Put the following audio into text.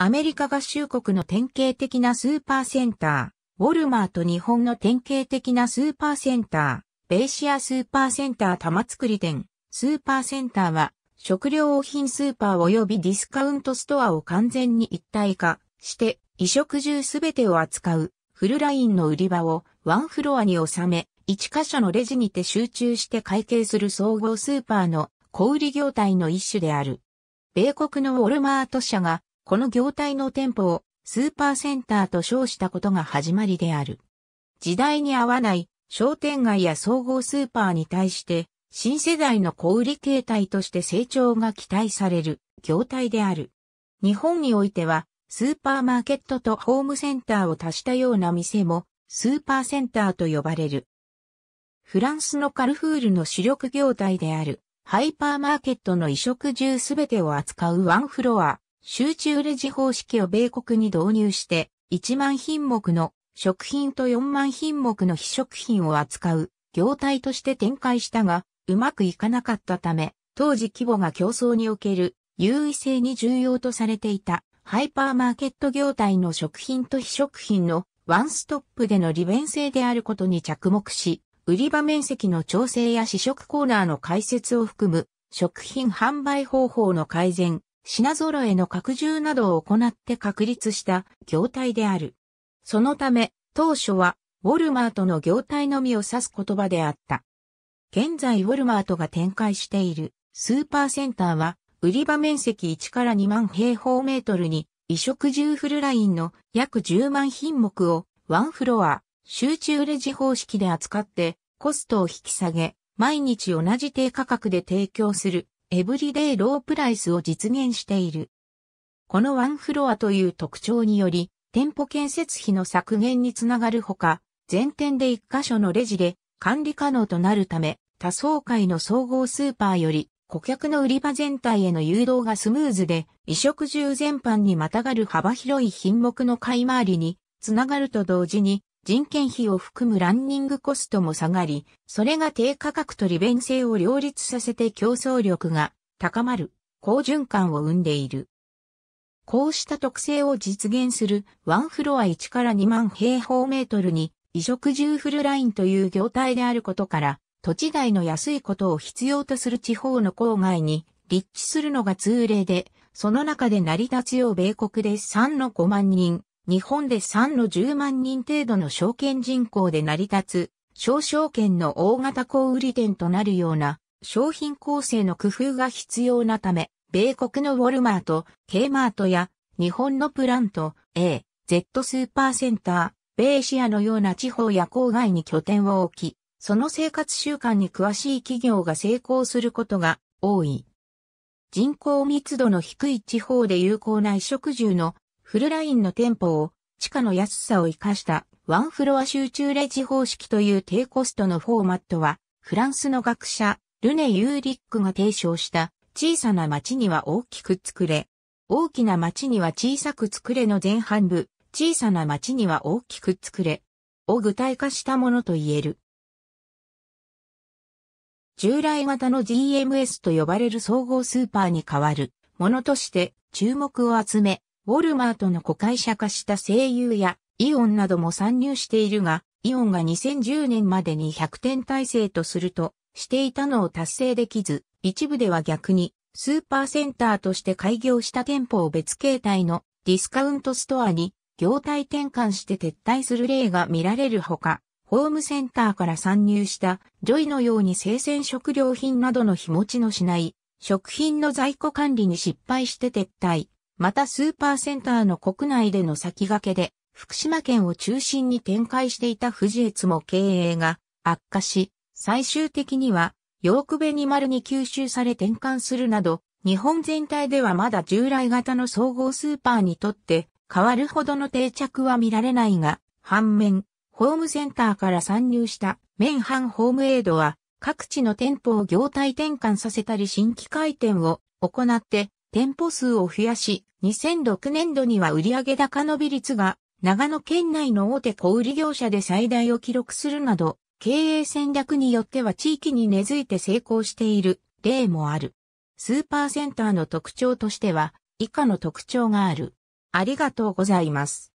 アメリカ合衆国の典型的なスーパーセンター、ウォルマーと日本の典型的なスーパーセンター、ベーシアスーパーセンター玉造店、スーパーセンターは、食料品スーパー及びディスカウントストアを完全に一体化して、衣食住すべてを扱う、フルラインの売り場をワンフロアに収め、一箇所のレジにて集中して会計する総合スーパーの小売業態の一種である。米国のウォルマート社がこの業態の店舗をスーパーセンターと称したことが始まりである。時代に合わない商店街や総合スーパーに対して新世代の小売形態として成長が期待される業態である。日本においてはスーパーマーケットとホームセンターを足したような店もスーパーセンターと呼ばれる。フランスのカルフールの主力業態であるハイパーマーケットの衣食住すべてを扱うワンフロア集中レジ方式を米国に導入して、1万品目の食品と4万品目の非食品を扱う業態として展開したが、うまくいかなかったため、当時規模が競争における優位性に重要とされていたハイパーマーケット業態の食品と非食品のワンストップでの利便性であることに着目し、売り場面積の調整や試食コーナーの開設を含む食品販売方法の改善、品揃えの拡充などを行って確立した業態である。そのため、当初は、ウォルマートの業態のみを指す言葉であった。現在ウォルマートが展開しているスーパーセンターは、売り場面積1から2万平方メートルに、衣食住フルラインの約10万品目をワンフロア、集中レジ方式で扱って、コストを引き下げ、毎日同じ低価格で提供するエブリデイロープライスを実現している。このワンフロアという特徴により、店舗建設費の削減につながるほか、全店で一箇所のレジで管理可能となるため、多層階の総合スーパーより顧客の売り場全体への誘導がスムーズで、衣食住全般にまたがる幅広い品目の買い回りにつながると同時に、人件費を含むランニングコストも下がり、それが低価格と利便性を両立させて競争力が高まる、好循環を生んでいる。こうした特性を実現するワンフロア1から2万平方メートルに移植住フルラインという業態であることから、土地代の安いことを必要とする地方の郊外に立地するのが通例で、その中で成り立つよう米国で3の5万人、日本で3の10万人程度の証券人口で成り立つ、小証券の大型小売店となるような商品構成の工夫が必要なため、米国のウォルマート、K マートや日本のプラント、A、Z スーパーセンター、ベーシアのような地方や郊外に拠点を置き、その生活習慣に詳しい企業が成功することが多い。人口密度の低い地方で有効な衣食住のフルラインの店舗を地下の安さを活かしたワンフロア集中レジ方式という低コストのフォーマットはフランスの学者ルネ・ユーリックが提唱した小さな町には大きく作れ。大きな町には小さく作れの前半部、小さな町には大きく作れを具体化したものと言える。従来型の GMS と呼ばれる総合スーパーに代わるものとして注目を集め、ウォルマートの子会社化した声優やイオンなども参入しているが、イオンが2010年までに100点体制とするとしていたのを達成できず、一部では逆にスーパーセンターとして開業した店舗を別形態のディスカウントストアに業態転換して撤退する例が見られるほか、ホームセンターから参入したジョイのように生鮮食料品などの日持ちのしない食品の在庫管理に失敗して撤退。またスーパーセンターの国内での先駆けで、福島県を中心に展開していた富士越も経営が悪化し、最終的には、ヨークベニマルに吸収され転換するなど、日本全体ではまだ従来型の総合スーパーにとって変わるほどの定着は見られないが、反面、ホームセンターから参入したメンハンホームエイドは各地の店舗を業態転換させたり新規開店を行って店舗数を増やし、2006年度には売上高伸び率が長野県内の大手小売業者で最大を記録するなど、経営戦略によっては地域に根付いて成功している例もある。スーパーセンターの特徴としては以下の特徴がある。ありがとうございます。